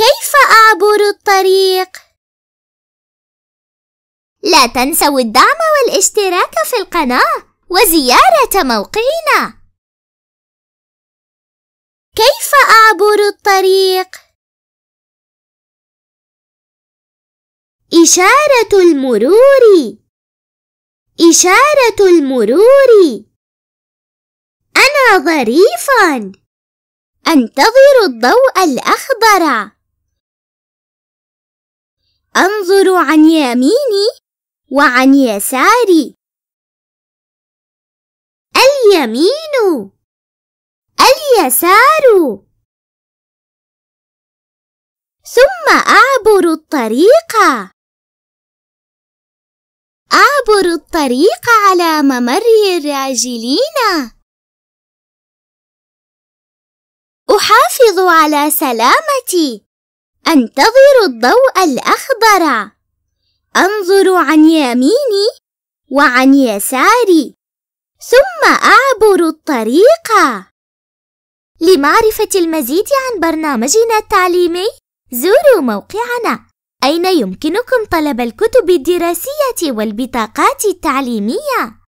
كيف أعبر الطريق؟ لا تنسوا الدعم والاشتراك في القناة وزيارة موقعنا كيف أعبر الطريق؟ إشارة المرور إشارة المرور أنا ظريف أنتظر الضوء الأخضر أنظر عن يميني وعن يساري اليمين اليسار ثم أعبر الطريق أعبر الطريق على ممر الراجلين أحافظ على سلامتي أنتظر الضوء الأخضر أنظر عن يميني وعن يساري ثم أعبر الطريق لمعرفة المزيد عن برنامجنا التعليمي زوروا موقعنا أين يمكنكم طلب الكتب الدراسية والبطاقات التعليمية